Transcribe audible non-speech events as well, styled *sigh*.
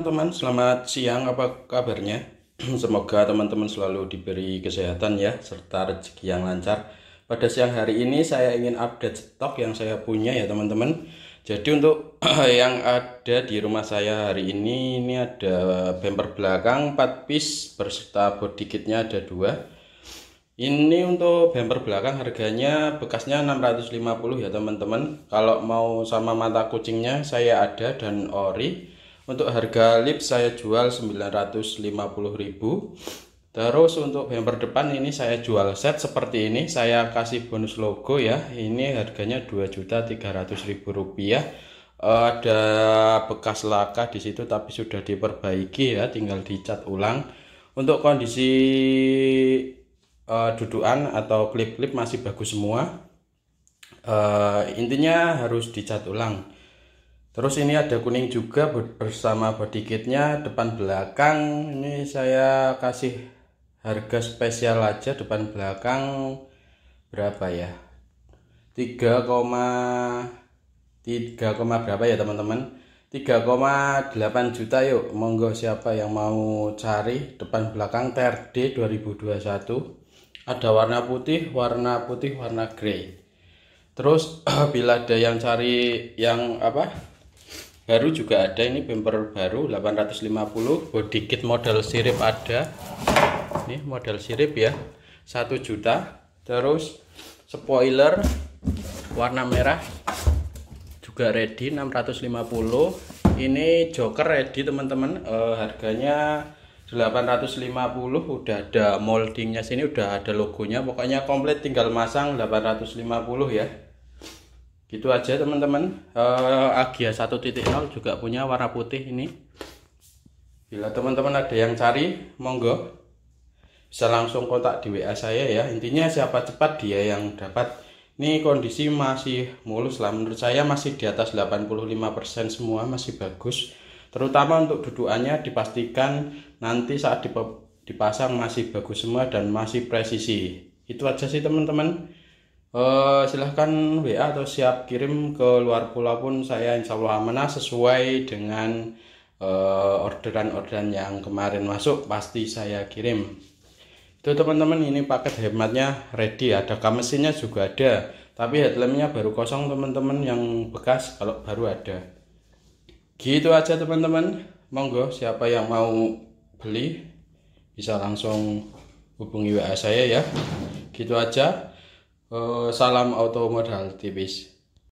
teman-teman, selamat siang. Apa kabarnya? *clears throat* Semoga teman-teman selalu diberi kesehatan ya, serta rezeki yang lancar. Pada siang hari ini saya ingin update stok yang saya punya ya teman-teman. Jadi untuk *clears throat* yang ada di rumah saya hari ini, ini ada bumper belakang 4 piece berserta body kitnya ada dua. Ini untuk bumper belakang harganya bekasnya 650 ya teman-teman. Kalau mau sama mata kucingnya saya ada dan ori untuk harga lip saya jual 950.000. Terus untuk bumper depan ini saya jual set seperti ini, saya kasih bonus logo ya. Ini harganya 2.300.000 rupiah. Ada bekas laka di situ tapi sudah diperbaiki ya, tinggal dicat ulang. Untuk kondisi uh, dudukan atau klip-klip masih bagus semua. Uh, intinya harus dicat ulang Terus ini ada kuning juga bersama body kitnya depan belakang ini saya kasih harga spesial aja depan belakang berapa ya 3,3 berapa ya teman-teman 3,8 juta yuk monggo siapa yang mau cari depan belakang TRD 2021 ada warna putih warna putih warna grey terus *clears throat* bila ada yang cari yang apa baru juga ada ini bumper baru 850 body kit model sirip ada ini model sirip ya 1 juta terus spoiler warna merah juga ready 650 ini joker ready teman-teman e, harganya 850 udah ada moldingnya sini udah ada logonya pokoknya komplit tinggal masang 850 ya gitu aja teman-teman uh, Agia 1.0 juga punya warna putih ini bila teman-teman ada yang cari monggo bisa langsung kontak di WA saya ya intinya siapa cepat dia yang dapat ini kondisi masih mulus lah menurut saya masih di atas 85% semua masih bagus terutama untuk dudukannya dipastikan nanti saat dipasang masih bagus semua dan masih presisi itu aja sih teman-teman Uh, silahkan WA atau siap kirim ke luar pulau pun saya insya Allah amanah sesuai dengan uh, orderan-orderan yang kemarin masuk pasti saya kirim itu teman-teman ini paket hematnya ready ada kamesinnya juga ada tapi headlampnya baru kosong teman-teman yang bekas kalau baru ada gitu aja teman-teman monggo siapa yang mau beli bisa langsung hubungi WA saya ya gitu aja Eh, salam auto modal tipis